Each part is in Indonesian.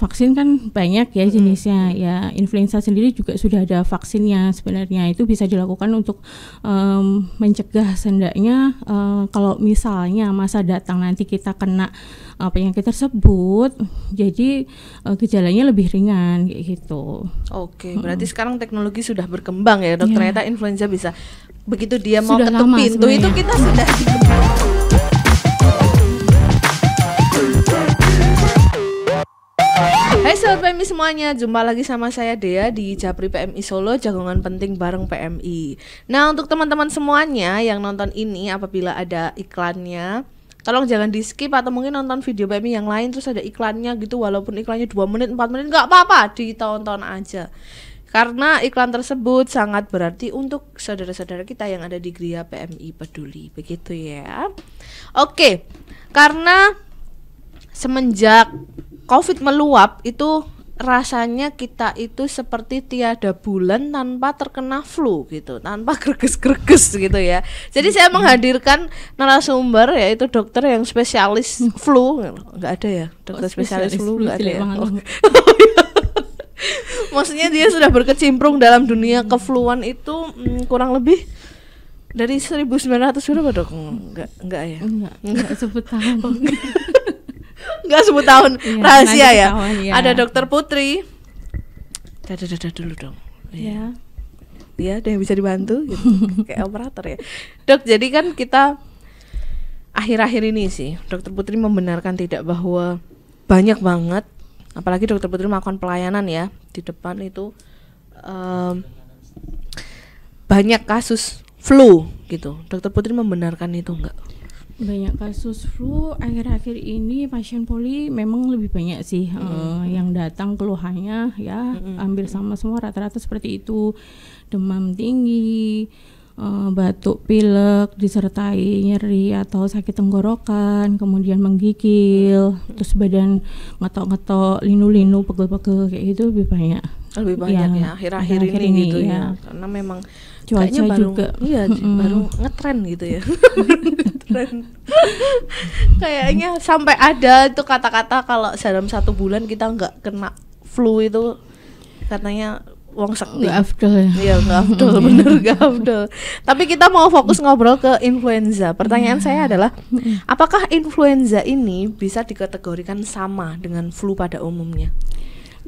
vaksin kan banyak ya hmm. jenisnya. Hmm. Ya influenza sendiri juga sudah ada vaksinnya sebenarnya. Itu bisa dilakukan untuk um, mencegah sendaknya um, kalau misalnya masa datang nanti kita kena yang eh, penyakit tersebut, jadi uh, gejalanya lebih ringan kayak gitu. Oke, okay, hmm. berarti sekarang teknologi sudah berkembang ya dok. Yeah. Ternyata influenza bisa begitu dia mau sudah ketuk pintu sebenarnya. itu kita sudah Hai Sobat PMI semuanya, jumpa lagi sama saya Dea di Japri PMI Solo Jagongan Penting bareng PMI Nah untuk teman-teman semuanya yang nonton ini apabila ada iklannya Tolong jangan di skip atau mungkin nonton video PMI yang lain terus ada iklannya gitu Walaupun iklannya 2 menit, 4 menit, nggak apa-apa, ditonton aja karena iklan tersebut sangat berarti untuk saudara-saudara kita yang ada di Gria PMI Peduli begitu ya. Oke, karena semenjak COVID meluap itu rasanya kita itu seperti tiada bulan tanpa terkena flu gitu, tanpa greges-greges gitu ya. Jadi saya menghadirkan narasumber yaitu dokter yang spesialis flu, nggak ada ya oh, dokter oh, spesialis, spesialis flu nggak ada ya. Oh, iya. Maksudnya dia sudah berkecimpung dalam dunia kefluan itu hmm, kurang lebih dari 1900 berapa dok? Enggak, enggak ya? Enggak, enggak sebut tahun. nggak sebut tahun iya, rahasia ya. Tahun, ya ada dokter Putri dada dada dulu dong ya ya ada yang bisa dibantu gitu kayak operator ya dok jadi kan kita akhir-akhir ini sih dokter Putri membenarkan tidak bahwa banyak banget apalagi dokter Putri melakukan pelayanan ya di depan itu um, banyak kasus flu gitu dokter Putri membenarkan itu enggak banyak kasus flu akhir-akhir ini pasien poli memang lebih banyak sih mm. uh, yang datang keluhannya ya mm. ambil sama semua rata-rata seperti itu demam tinggi uh, batuk pilek disertai nyeri atau sakit tenggorokan kemudian menggigil mm. terus badan ngetok-ngetok linu-linu pegel-pegel kayak gitu lebih banyak lebih banyak ya, ya akhir-akhir ya, ini, ini gitu ya. ya karena memang cuaca kayaknya baru, juga iya hmm. baru ngetren gitu ya ngetren kayaknya sampai ada tuh kata-kata kalau dalam satu bulan kita nggak kena flu itu katanya uang sakti nggak afdol ya iya nggak afdol bener nggak afdol tapi kita mau fokus ngobrol ke influenza pertanyaan saya adalah apakah influenza ini bisa dikategorikan sama dengan flu pada umumnya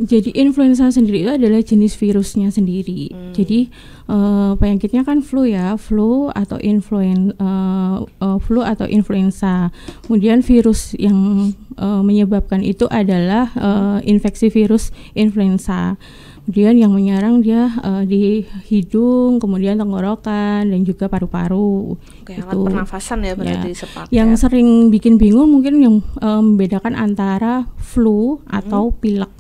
jadi influenza sendiri itu adalah jenis virusnya sendiri. Hmm. Jadi uh, penyakitnya kan flu ya, flu atau influen uh, uh, flu atau influenza. Kemudian virus yang uh, menyebabkan itu adalah uh, infeksi virus influenza. Kemudian yang menyerang dia uh, di hidung, kemudian tenggorokan dan juga paru-paru. Oke, itu. alat pernafasan ya berarti ya. sepak. Yang ya. sering bikin bingung mungkin yang uh, membedakan antara flu hmm. atau pilek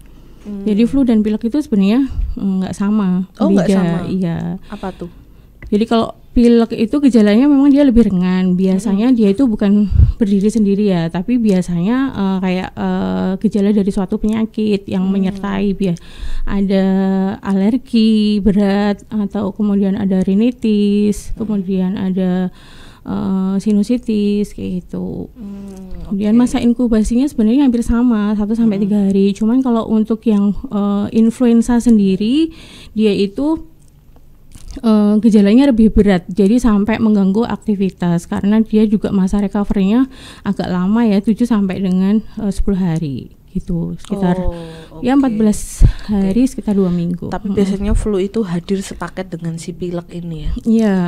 Hmm. Jadi flu dan pilek itu sebenarnya mm, nggak sama. Oh nggak sama. Iya. Apa tuh? Jadi kalau pilek itu gejalanya memang dia lebih ringan. Biasanya hmm. dia itu bukan berdiri sendiri ya, tapi biasanya uh, kayak uh, gejala dari suatu penyakit yang hmm. menyertai biasa ada alergi berat atau kemudian ada rinitis, hmm. kemudian ada uh, sinusitis kayak gitu. Hmm, Kemudian masa inkubasinya sebenarnya hampir sama 1 sampai hmm. tiga hmm. hari. Cuman kalau untuk yang uh, influenza sendiri dia itu uh, gejalanya lebih berat, jadi sampai mengganggu aktivitas karena dia juga masa recovery-nya agak lama ya, 7 sampai dengan uh, 10 hari gitu sekitar oh, okay. ya 14 hari okay. sekitar dua minggu. Tapi hmm. biasanya flu itu hadir sepaket dengan si pilek ini ya. Iya.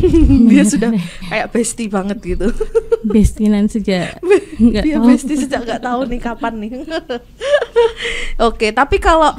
dia sudah kayak besti banget gitu. Bestinan sejak enggak Dia besti sejak nggak tahu nih kapan nih. Oke, okay, tapi kalau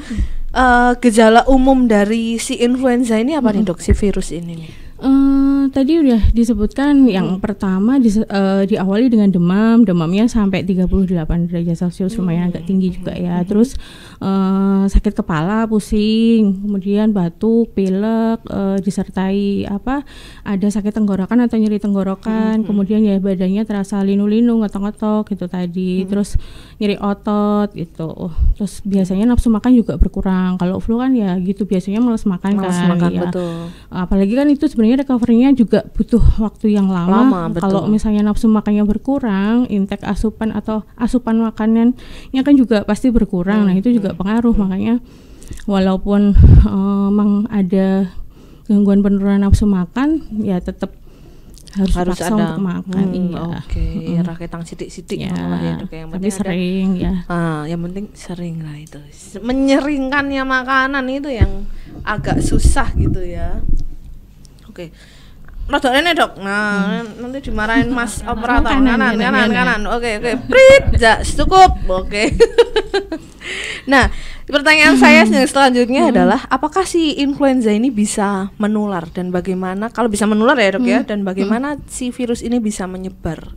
uh, gejala umum dari si influenza ini apa hmm. nih dok si virus ini nih? Eh, tadi udah disebutkan hmm. yang pertama di, uh, eh, diawali dengan demam, demamnya sampai 38 derajat Celcius hmm. lumayan agak tinggi hmm. juga ya. Hmm. Terus uh, sakit kepala, pusing, kemudian batuk, pilek uh, disertai apa? ada sakit tenggorokan atau nyeri tenggorokan, hmm. kemudian ya badannya terasa linu-linu, ngotok-ngotok gitu tadi. Hmm. Terus nyeri otot gitu. Terus biasanya nafsu makan juga berkurang. Kalau flu kan ya gitu biasanya males makan males kan. Makan, ya. betul. Apalagi kan itu sebenarnya sebenarnya recovery-nya juga butuh waktu yang lama. lama Kalau misalnya nafsu makannya berkurang, intake asupan atau asupan makanan Ini kan juga pasti berkurang. Hmm. Nah, itu juga hmm. pengaruh hmm. makanya walaupun memang eh, emang ada gangguan penurunan nafsu makan, ya tetap harus, harus ada. untuk makan. Hmm, iya. Oke, okay. hmm. Iya, sidik-sidik iya, ya. ya Yang Tapi sering ada, ya. Ah, yang penting sering lah itu. Menyeringkannya makanan itu yang agak susah gitu ya oke rada ini dok nah hmm. nanti dimarahin mas operator kanan kanan kanan, kanan. oke oke okay. prit ya cukup oke nah pertanyaan hmm. saya yang selanjutnya hmm. adalah apakah si influenza ini bisa menular dan bagaimana kalau bisa menular ya dok ya, hmm. ya dan bagaimana hmm. si virus ini bisa menyebar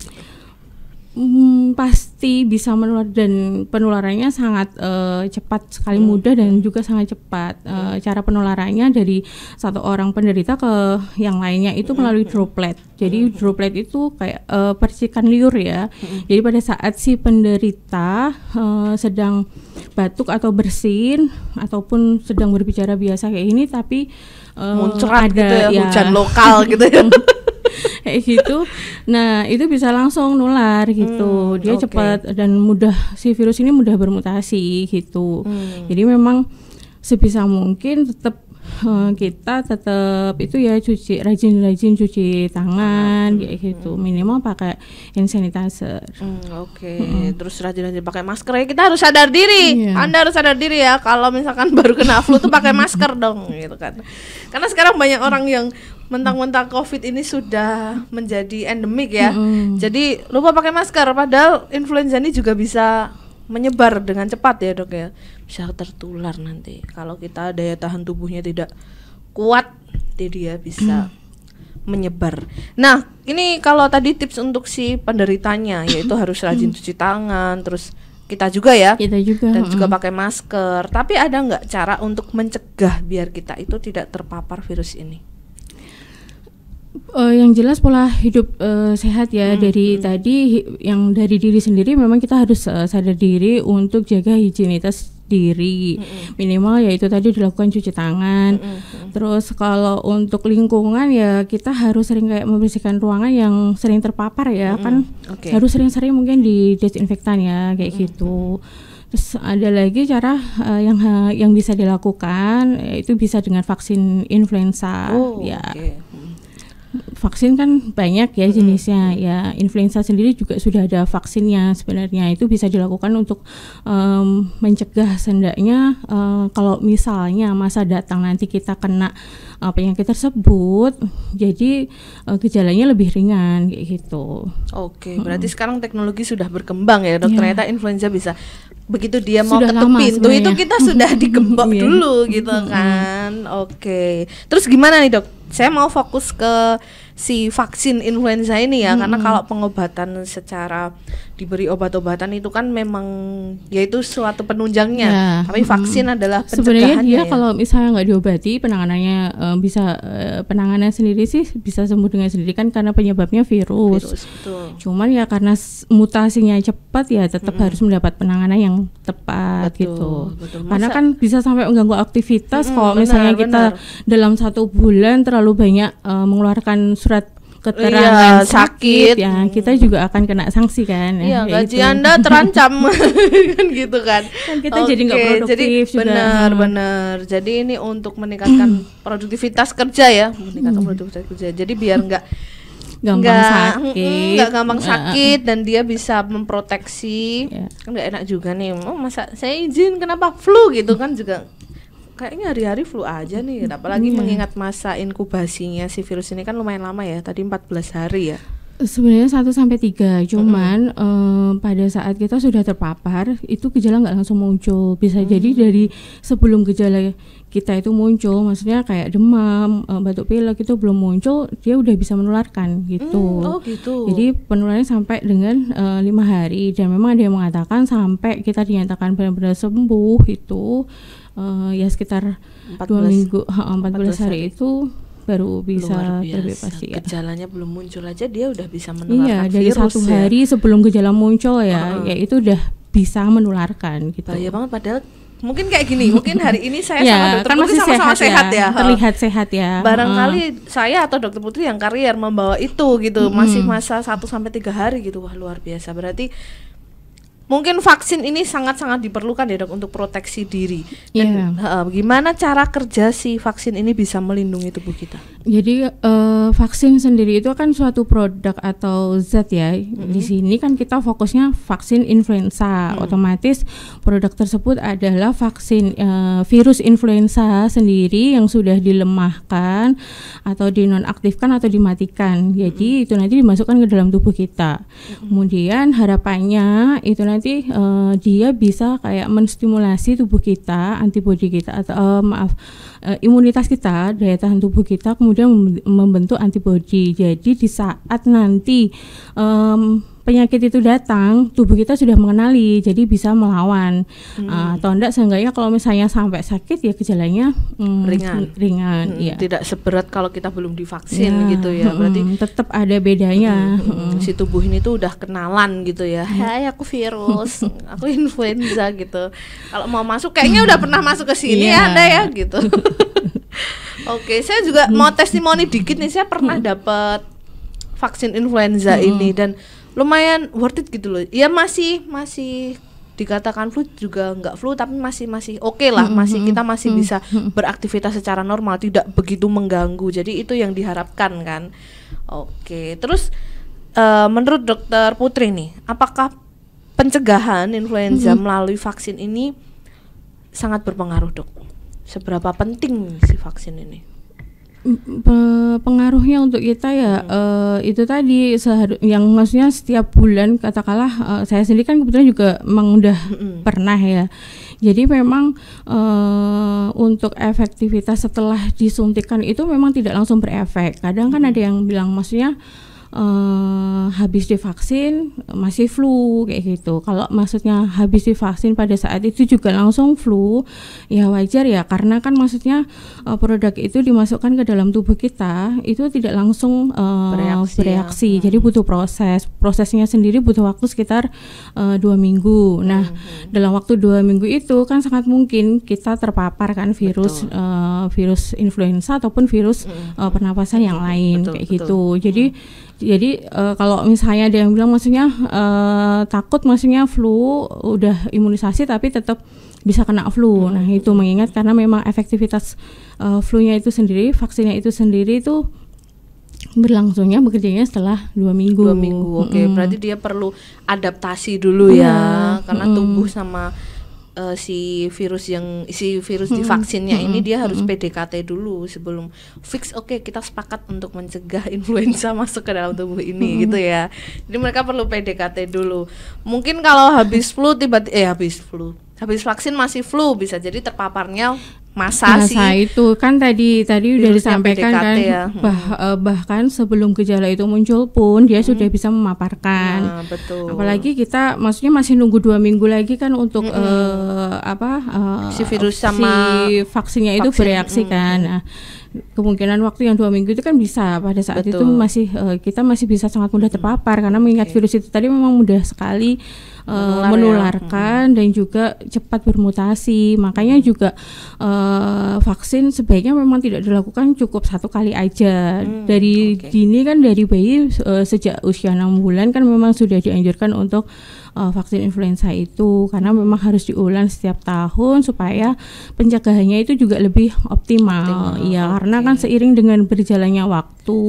hmm, pasti bisa menular dan penularannya sangat uh, cepat sekali hmm. mudah dan hmm. juga sangat cepat. Eh, hmm. Uh, cara penularannya dari satu orang penderita ke yang lainnya itu hmm. melalui droplet. Jadi hmm. droplet itu kayak uh, percikan liur ya. Hmm. Jadi pada saat si penderita uh, sedang batuk atau bersin ataupun sedang berbicara biasa kayak ini tapi uh, muncrat ada gitu ya, ya hujan lokal gitu ya kayak gitu nah itu bisa langsung nular gitu hmm, dia okay. cepat dan mudah si virus ini mudah bermutasi gitu hmm. jadi memang sebisa mungkin tetap eh, kita tetap itu ya cuci rajin-rajin cuci tangan hmm. kayak gitu hmm. minimal pakai hand sanitizer. Hmm, Oke, okay. hmm. terus rajin-rajin pakai masker ya kita harus sadar diri. Iya. Anda harus sadar diri ya kalau misalkan baru kena flu tuh pakai masker dong gitu kan. Karena sekarang banyak orang yang mentang-mentang covid ini sudah menjadi endemik ya. mm Jadi lupa pakai masker padahal influenza ini juga bisa menyebar dengan cepat ya, Dok ya. Bisa tertular nanti kalau kita daya tahan tubuhnya tidak kuat, jadi dia bisa mm menyebar. Nah, ini kalau tadi tips untuk si penderitanya yaitu harus rajin mm. cuci tangan, terus kita juga ya, kita juga, dan juga pakai masker. Tapi ada nggak cara untuk mencegah biar kita itu tidak terpapar virus ini? Uh, yang jelas pola hidup uh, sehat ya hmm, dari hmm. tadi yang dari diri sendiri memang kita harus uh, sadar diri untuk jaga higienitas diri minimal hmm minimal yaitu tadi dilakukan cuci tangan hmm, hmm, hmm terus kalau untuk lingkungan ya kita harus sering kayak membersihkan ruangan yang sering terpapar ya hmm kan okay. harus sering-sering mungkin di desinfektan ya kayak hmm gitu hmm. terus ada lagi cara uh, yang yang bisa dilakukan itu bisa dengan vaksin influenza oh, ya okay vaksin kan banyak ya jenisnya. Hmm. Ya influenza sendiri juga sudah ada vaksinnya sebenarnya. Itu bisa dilakukan untuk um, mencegah sendaknya um, kalau misalnya masa datang nanti kita kena uh, penyakit tersebut, jadi uh, gejalanya lebih ringan kayak gitu. Oke, okay, hmm. berarti sekarang teknologi sudah berkembang ya, dok. Yeah. Ternyata influenza bisa begitu dia mau sudah ketuk pintu sebenarnya. itu kita sudah digembok yeah. dulu gitu kan. Oke. Okay. Terus gimana nih, Dok? Saya mau fokus ke si vaksin influenza ini ya, hmm. karena kalau pengobatan secara diberi obat-obatan itu kan memang yaitu suatu penunjangnya. Ya. Tapi vaksin hmm. adalah Sebenarnya dia iya, ya. kalau misalnya nggak diobati penanganannya um, bisa uh, eh, penanganan sendiri sih bisa sembuh dengan sendiri kan karena penyebabnya virus. virus betul. Cuman ya karena mutasinya cepat ya tetap hmm. harus mendapat penanganan yang tepat betul, gitu. Betul. Masa, karena kan bisa sampai mengganggu aktivitas hmm, kalau misalnya kita benar. dalam satu bulan terlalu banyak uh, mengeluarkan surat iya, keterangan iya, sakit, sakit ya kita juga akan kena sanksi kan ya, iya gaji itu. anda terancam kan gitu kan kan kita okay, jadi nggak produktif jadi juga. benar benar jadi ini untuk meningkatkan produktivitas kerja ya meningkatkan hmm. produktivitas kerja jadi biar nggak gampang sakit nggak gampang sakit dan dia bisa memproteksi yeah. kan nggak enak juga nih oh masa saya izin kenapa flu gitu kan juga kayaknya hari-hari flu aja nih apalagi yeah. mengingat masa inkubasinya si virus ini kan lumayan lama ya tadi 14 hari ya sebenarnya 1 sampai 3 cuman mm. pada saat kita sudah terpapar itu gejala nggak langsung muncul bisa mm. jadi dari sebelum gejala kita itu muncul maksudnya kayak demam eh, batuk pilek itu belum muncul dia udah bisa menularkan gitu mm, oh gitu jadi penularannya sampai dengan eh, lima hari dan memang ada yang mengatakan sampai kita dinyatakan benar-benar sembuh itu uh, ya sekitar 14, dua minggu 14, 14 hari itu baru bisa terbebas ya. Gejalanya belum muncul aja dia udah bisa menularkan iya, virus. Iya, jadi satu ya. hari sebelum gejala muncul ya, uh -huh. ya itu udah bisa menularkan gitu. Bahaya banget padahal mungkin kayak gini mungkin hari ini saya ya, sama dokter kan Putri sama-sama ya, sehat, sehat ya, ya. terlihat sehat ya barangkali -huh. saya atau dokter Putri yang karier membawa itu gitu hmm. masih masa 1 sampai tiga hari gitu wah luar biasa berarti mungkin vaksin ini sangat-sangat diperlukan ya dok untuk proteksi diri dan uh, gimana cara kerja si vaksin ini bisa melindungi tubuh kita? Jadi uh, vaksin sendiri itu kan suatu produk atau zat ya. Mm-hmm. Di sini kan kita fokusnya vaksin influenza. Mm-hmm. Otomatis produk tersebut adalah vaksin uh, virus influenza sendiri yang sudah dilemahkan atau dinonaktifkan atau dimatikan. Jadi mm-hmm. itu nanti dimasukkan ke dalam tubuh kita. Mm-hmm. Kemudian harapannya itu nanti uh, eh, dia bisa kayak menstimulasi tubuh kita, antibodi kita atau uh, maaf uh, imunitas kita, daya tahan tubuh kita kemudian membentuk antibodi. Jadi di saat nanti um, penyakit itu datang, tubuh kita sudah mengenali, jadi bisa melawan. Hmm. Uh, atau enggak seenggaknya kalau misalnya sampai sakit ya gejalanya mm, ringan, ringan, hmm, ya. tidak seberat kalau kita belum divaksin ya, gitu ya. Berarti hmm, tetap ada bedanya. Hmm, hmm. Si tubuh ini tuh udah kenalan gitu ya. Iya. Hai, aku virus, aku influenza gitu. Kalau mau masuk kayaknya udah pernah masuk ke sini yeah. ya, ada ya gitu. Oke, saya juga mau testimoni dikit nih. Saya pernah hmm. dapat vaksin influenza hmm. ini dan lumayan worth it gitu loh ya masih masih dikatakan flu juga nggak flu tapi masih masih oke okay lah mm-hmm. masih kita masih mm-hmm. bisa mm-hmm. beraktivitas secara normal tidak begitu mengganggu jadi itu yang diharapkan kan oke okay. terus uh, menurut dokter Putri nih apakah pencegahan influenza mm -hmm. melalui vaksin ini sangat berpengaruh dok seberapa penting si vaksin ini pengaruhnya untuk kita ya hmm. uh, itu tadi seharu yang maksudnya setiap bulan katakanlah uh, saya sendiri kan kebetulan juga memang udah hmm. pernah ya jadi memang uh, untuk efektivitas setelah disuntikan itu memang tidak langsung berefek kadang kan ada yang bilang maksudnya uh, habis divaksin masih flu kayak gitu. Kalau maksudnya habis divaksin pada saat itu juga langsung flu, ya wajar ya karena kan maksudnya uh, produk itu dimasukkan ke dalam tubuh kita itu tidak langsung uh, bereaksi. bereaksi. Ya. Jadi butuh proses. Prosesnya sendiri butuh waktu sekitar uh, dua minggu. Nah, hmm. dalam waktu dua minggu itu kan sangat mungkin kita terpapar kan virus virus influenza ataupun virus hmm. uh, pernapasan yang lain betul, kayak betul. gitu. Jadi mhm. Jadi uh, kalau misalnya ada yang bilang maksudnya uh, takut maksudnya flu udah imunisasi tapi tetap bisa kena flu. Hmm. Nah, itu mengingat karena memang efektivitas uh, flu-nya itu sendiri, vaksinnya itu sendiri itu berlangsungnya bekerjanya setelah dua minggu. Dua minggu, oke. Okay. Mm. Berarti dia perlu adaptasi dulu mm. ya, iya. karena mm. tubuh sama uh, si virus yang si virus hmm. di vaksinnya hmm. ini dia harus hmm. PDKT dulu sebelum fix oke okay, kita sepakat untuk mencegah influenza masuk ke dalam tubuh ini hmm. gitu ya. Jadi mereka perlu PDKT dulu. Mungkin kalau habis flu tiba-tiba eh habis flu habis vaksin masih flu bisa jadi terpaparnya masa, masa sih. itu kan tadi tadi udah disampaikan kan ya. Hmm. bah, eh, bahkan sebelum gejala itu muncul pun dia hmm. sudah bisa memaparkan. Nah, betul. Apalagi kita maksudnya masih nunggu dua minggu lagi kan untuk hmm. uh, apa uh, si virus sama si vaksinnya itu bereaksi hmm. kan. Nah, kemungkinan waktu yang dua minggu itu kan bisa pada saat Betul. itu masih uh, kita masih bisa sangat mudah hmm. terpapar karena mengingat okay. virus itu tadi memang mudah sekali Menular ya. menularkan ya. dan juga cepat bermutasi. Makanya juga uh, vaksin sebaiknya memang tidak dilakukan cukup satu kali aja. Hmm. Dari okay. dini kan dari bayi uh, sejak usia enam bulan kan memang sudah dianjurkan untuk uh, vaksin influenza itu karena memang harus diulang setiap tahun supaya pencegahannya itu juga lebih optimal. optimal. Ya, okay. karena kan seiring dengan berjalannya waktu,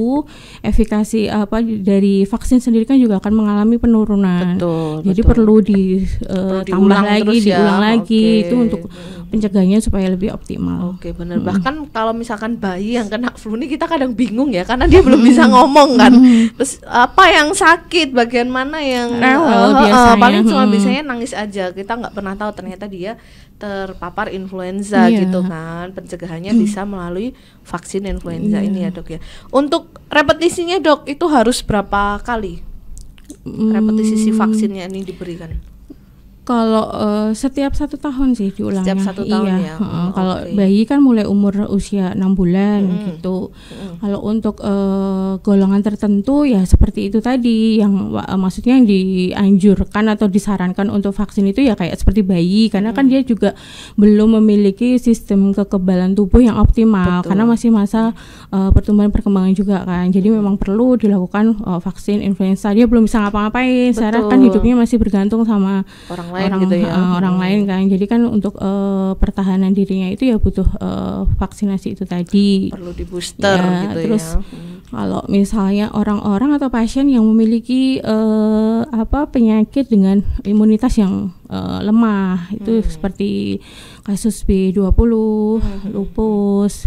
efikasi apa dari vaksin sendiri kan juga akan mengalami penurunan. Betul. Jadi betul. perlu perlu ditambah eh, uh, perlu lagi, terus ya. diulang ya. lagi okay. itu untuk pencegahannya supaya lebih optimal. Oke, okay, benar. Hmm. Bahkan kalau misalkan bayi yang kena flu ini kita kadang bingung ya karena dia belum bisa ngomong kan. Terus apa yang sakit, bagian mana yang rewel uh, biasanya. Uh, paling cuma biasanya nangis aja. Kita nggak pernah tahu ternyata dia terpapar influenza yeah. gitu kan. Pencegahannya hmm. bisa melalui vaksin influenza yeah. ini ya, Dok ya. Untuk repetisinya, Dok, itu harus berapa kali? repetisi hmm. vaksinnya ini diberikan kalau uh, setiap satu tahun sih diulangnya. Setiap satu iya, tahun iya. ya. Oh, kalau bayi kan mulai umur usia enam bulan mm. gitu. Mm. Kalau untuk uh, golongan tertentu ya seperti itu tadi yang uh, maksudnya yang dianjurkan atau disarankan untuk vaksin itu ya kayak seperti bayi karena mm. kan dia juga belum memiliki sistem kekebalan tubuh yang optimal Betul. karena masih masa uh, pertumbuhan perkembangan juga kan. Jadi memang perlu dilakukan uh, vaksin influenza. Dia belum bisa ngapa-ngapain. Sarah kan hidupnya masih bergantung sama orang lain orang, gitu ya uh, orang hmm. lain kan jadi kan untuk uh, pertahanan dirinya itu ya butuh uh, vaksinasi itu tadi perlu di booster ya, gitu terus ya hmm. kalau misalnya orang-orang atau pasien yang memiliki uh, apa penyakit dengan imunitas yang uh, lemah itu mm. seperti kasus B20 hmm. lupus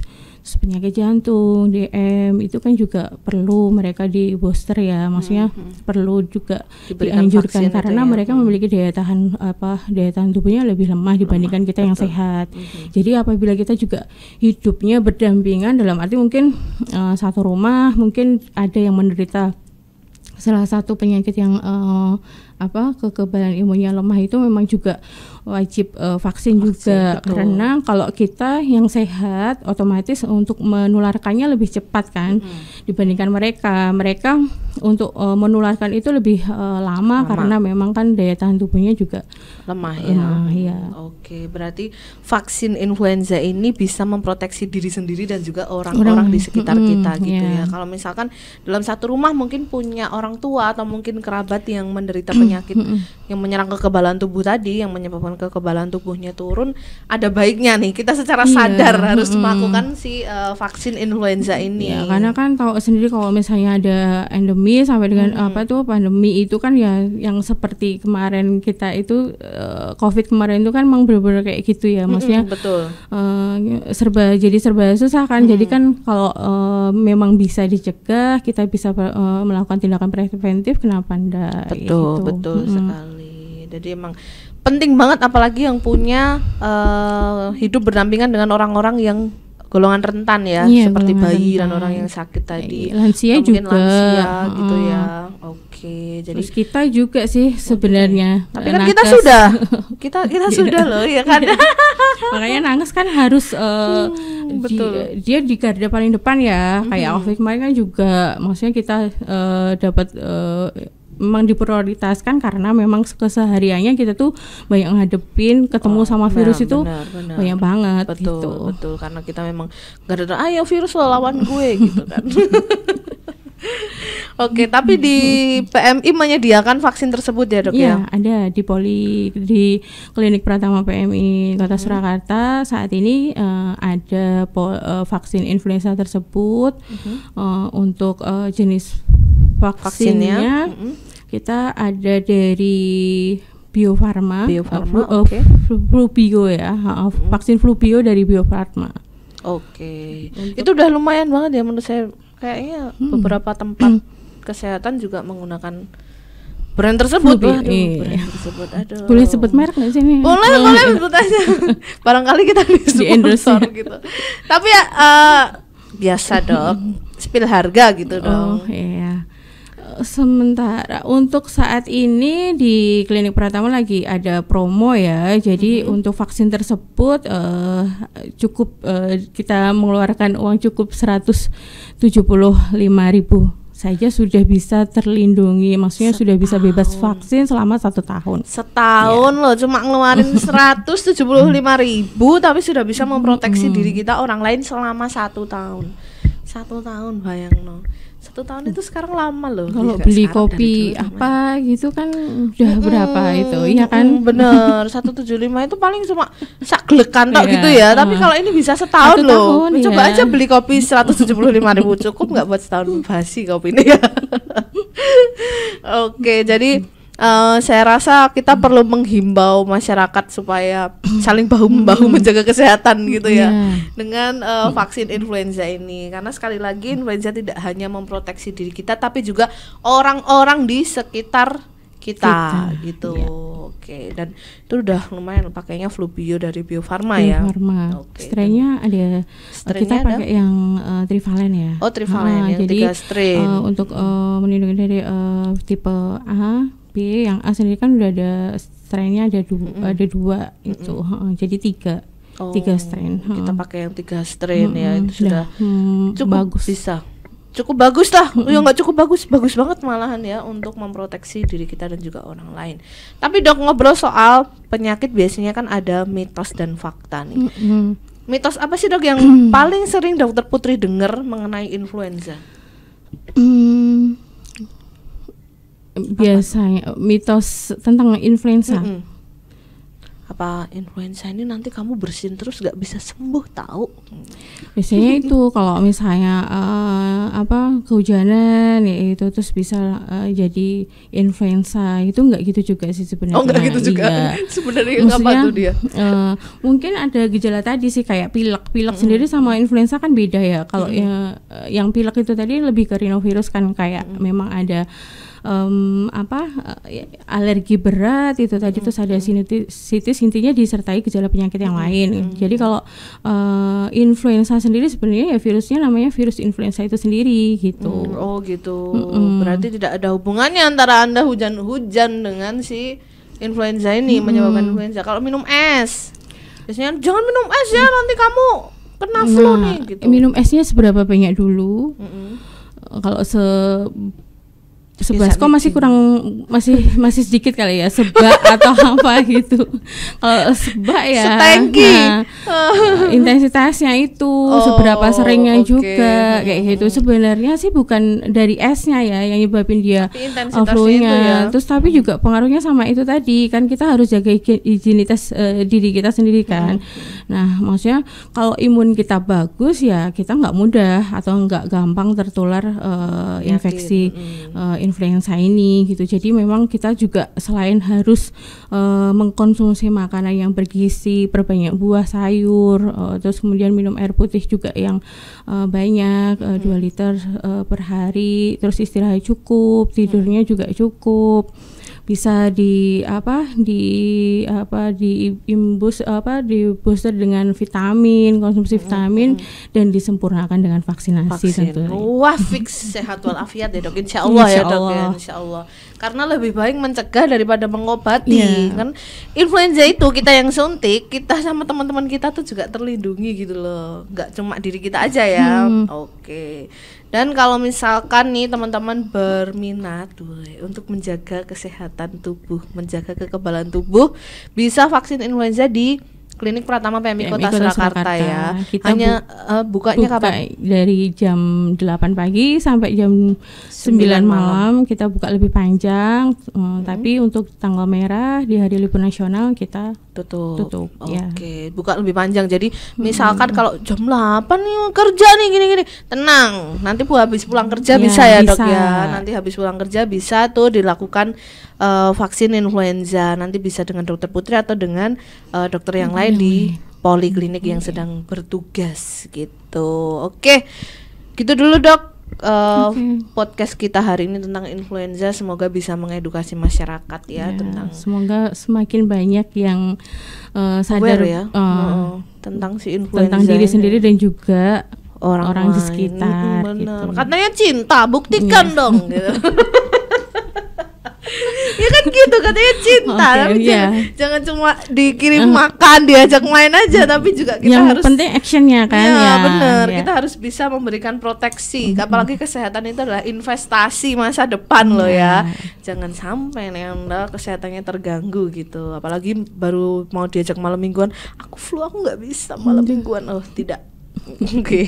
penyakit jantung, DM itu kan juga perlu mereka di booster ya, maksudnya hmm, hmm. perlu juga Diberikan dianjurkan karena ya. mereka memiliki daya tahan apa daya tahan tubuhnya lebih lemah dibandingkan lemah, kita betul. yang sehat. Hmm, hmm. Jadi apabila kita juga hidupnya berdampingan dalam arti mungkin uh, satu rumah mungkin ada yang menderita salah satu penyakit yang uh, apa kekebalan imunnya lemah itu memang juga wajib uh, vaksin, vaksin juga betul. karena kalau kita yang sehat otomatis untuk menularkannya lebih cepat kan hmm. dibandingkan mereka mereka untuk uh, menularkan itu lebih uh, lama, lama karena memang kan daya tahan tubuhnya juga lemah ya. Lemah, ya. Oke, berarti vaksin influenza ini bisa memproteksi diri sendiri dan juga orang-orang di sekitar hmm. kita gitu yeah. ya. Kalau misalkan dalam satu rumah mungkin punya orang tua atau mungkin kerabat yang menderita penyakit yang menyerang kekebalan tubuh tadi yang menyebabkan kekebalan tubuhnya turun ada baiknya nih kita secara iya. sadar yeah. harus mm melakukan si uh, vaksin influenza ini ya karena kan tahu sendiri kalau misalnya ada endemi sampai dengan mm apa tuh pandemi itu kan ya yang seperti kemarin kita itu uh, covid kemarin itu kan memang benar-benar kayak gitu ya maksudnya mm betul uh, serba jadi serba susah kan mm jadi kan kalau uh, memang bisa dicegah kita bisa uh, melakukan tindakan preventif kenapa anda betul gitu. betul betul hmm. sekali jadi emang penting banget apalagi yang punya uh, hidup berdampingan dengan orang-orang yang golongan rentan ya iya, seperti bayi rentan. dan orang yang sakit iya, tadi iya, lansia mungkin juga lansia gitu ya oke jadi Terus kita juga sih sebenarnya tapi kan kita sudah kita kita sudah loh ya kan iya. makanya nangis kan harus uh, hmm, betul di, dia di garda paling depan ya kayak hmm. Alfie kemarin kan juga maksudnya kita uh, dapat uh, memang diprioritaskan karena memang kesehariannya kita tuh banyak ngadepin ketemu oh, sama virus itu benar, benar. banyak banget betul gitu. betul karena kita memang gak ada ayo virus lo lawan gue gitu kan Oke, tapi di PMI menyediakan vaksin tersebut ya dok iya, ya? Iya, ada di poli di klinik pertama PMI Kota hmm. Surakarta saat ini uh, ada po, uh, vaksin influenza tersebut hmm. uh, untuk uh, jenis vaksinnya. vaksinnya. Hmm kita ada dari Bio Farma, Bio Farma uh, flu, uh, eh, okay. flu, flu Bio ya, uh, vaksin flu Bio dari Bio Farma. Oke, okay. itu udah lumayan banget ya menurut saya. Kayaknya hmm. beberapa tempat hmm. kesehatan juga menggunakan brand tersebut. aduh, iya. brand tersebut. Aduh. Boleh sebut merek nggak sini? Boleh, oh. boleh sebut aja. Barangkali kita di endorse gitu. Tapi ya uh, biasa dok, spill harga gitu oh, dong. Oh iya sementara untuk saat ini di klinik Pratama lagi ada promo ya. Jadi mm-hmm. untuk vaksin tersebut uh, cukup uh, kita mengeluarkan uang cukup 175.000 saja sudah bisa terlindungi, maksudnya setahun. sudah bisa bebas vaksin selama satu tahun. Setahun ya. loh, cuma ngeluarin 175 ribu, tapi sudah bisa mm-hmm. memproteksi hmm. diri kita orang lain selama satu tahun satu tahun bayang no satu tahun itu sekarang lama loh kalau beli kopi apa gitu kan udah hmm, berapa itu iya kan bener satu tujuh lima itu paling cuma saklekan tak yeah. gitu ya tapi kalau ini bisa setahun satu loh coba ya. aja beli kopi seratus tujuh puluh lima ribu cukup nggak buat setahun basi kopi ini ya oke jadi jadi mm uh, saya rasa kita hmm. perlu menghimbau masyarakat supaya saling bahu membahu hmm. menjaga kesehatan gitu ya iya. dengan uh, vaksin influenza ini karena sekali lagi influenza tidak hanya memproteksi diri kita tapi juga orang-orang di sekitar kita, kita. gitu. yeah. Oke, dan itu udah lumayan pakainya flu bio dari Bio Farma Bio ya. Farma. Oke. Strainnya ada eh, strain kita pakai ada? yang uh, trivalen ya. Oh, trivalen ah, ya. yang jadi, tiga strain. Uh, untuk uh, melindungi dari uh, tipe A, yang A sendiri kan udah ada strainnya ada dua mm -mm. ada dua mm itu uh, jadi tiga oh, tiga strain kita pakai yang tiga strain mm ya itu sudah mm, cukup bagus bisa cukup bagus lah mm ya nggak cukup bagus bagus banget malahan ya untuk memproteksi diri kita dan juga orang lain tapi dok ngobrol soal penyakit biasanya kan ada mitos dan fakta nih mm mitos apa sih dok yang paling sering dokter Putri dengar mengenai influenza? -mm biasanya apa? mitos tentang influenza. Mm -hmm. Apa influenza ini nanti kamu bersin terus gak bisa sembuh tahu? Biasanya itu kalau misalnya uh, apa kehujanan ya itu terus bisa uh, jadi influenza itu nggak gitu juga sih sebenarnya. Oh nggak gitu juga. Iya. sebenarnya apa tuh dia? Uh, mungkin ada gejala tadi sih kayak pilek. Pilek mm -hmm. sendiri sama influenza kan beda ya. Kalau mm -hmm. yang yang pilek itu tadi lebih ke rhinovirus kan kayak mm -hmm. memang ada um, apa eh, alergi berat itu tadi itu ada sinusitis intinya disertai gejala penyakit yang lain. Jadi kalau uh, influenza sendiri sebenarnya ya virusnya namanya virus influenza itu sendiri gitu. Mm, oh gitu. Mm Berarti tidak ada hubungannya antara Anda hujan-hujan dengan si influenza ini hmm. menyebabkan influenza. Kalau minum es, biasanya jangan minum es ya nanti kamu kena flu nah, nih. Gitu. Minum esnya seberapa banyak dulu? Mm -hmm. Kalau se 11 kok masih kurang masih masih sedikit kali ya seba atau apa gitu kalau seba ya nah, intensitasnya itu oh, seberapa seringnya okay. juga kayak gitu sebenarnya sih bukan dari esnya ya yang nyebabin dia flu-nya ya. terus tapi juga hmm. pengaruhnya sama itu tadi kan kita harus jaga higienitas uh, diri kita sendiri kan hmm. nah maksudnya kalau imun kita bagus ya kita nggak mudah atau nggak gampang tertular uh, infeksi hmm. uh, influenza ini gitu. Jadi memang kita juga selain harus uh, mengkonsumsi makanan yang bergizi, perbanyak buah, sayur, uh, terus kemudian minum air putih juga yang uh, banyak uh, 2 hmm. liter uh, per hari, terus istirahat cukup, tidurnya hmm. juga cukup bisa di apa di apa di imbus apa di booster dengan vitamin konsumsi hmm, vitamin mm -hmm. dan disempurnakan dengan vaksinasi Vaksin. tentu. Wah fix sehat walafiat ya dok insya Allah insya ya dok ya. Allah. insya Allah karena lebih baik mencegah daripada mengobati yeah. kan influenza itu kita yang suntik kita sama teman-teman kita tuh juga terlindungi gitu loh nggak cuma diri kita aja ya hmm. oke okay. Dan kalau misalkan nih teman-teman berminat untuk menjaga kesehatan tubuh, menjaga kekebalan tubuh, bisa vaksin influenza di Klinik Pratama PMI, PMI Kota, Kota Surakarta, ya. Surakarta ya. Kita Hanya bu uh, bukanya buka kapan? Dari jam 8 pagi sampai jam 9, 9 malam. malam kita buka lebih panjang. hmm. Tapi untuk tanggal merah di hari libur nasional kita tutup. Tutup. Ya. Oke, okay. ya. buka lebih panjang. Jadi misalkan hmm. kalau jam 8 nih oh, kerja nih gini-gini, tenang. Nanti bu habis pulang kerja ya, bisa ya, bisa. Dok ya. Nanti habis pulang kerja bisa tuh dilakukan uh, vaksin influenza. Nanti bisa dengan dokter Putri atau dengan uh, dokter yang hmm. lain di poliklinik hmm. yang sedang bertugas gitu. Oke. Okay. Gitu dulu, Dok uh, eh, okay. podcast kita hari ini tentang influenza semoga bisa mengedukasi masyarakat ya, ya tentang semoga semakin banyak yang uh, sadar ya uh, uh, tentang si influenza tentang diri ini. sendiri dan juga orang orang di sekitar gitu. katanya cinta buktikan yeah. dong gitu. gitu katanya cinta okay, tapi yeah. jangan, jangan cuma dikirim uh, makan diajak main aja tapi juga kita yang harus penting actionnya kan ya, ya bener yeah. kita harus bisa memberikan proteksi mm-hmm. apalagi kesehatan itu adalah investasi masa depan yeah. loh iya. ya jangan sampai nih anda kesehatannya terganggu gitu apalagi baru mau diajak malam mingguan aku flu aku nggak bisa malam mingguan oh tidak Oke, okay.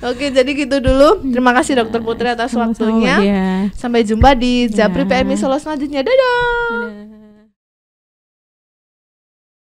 oke. Okay, jadi gitu dulu. Terima kasih Dokter Putri atas waktunya. Sampai jumpa di Japri ya. PMI Solo selanjutnya. Dadah. Dadah.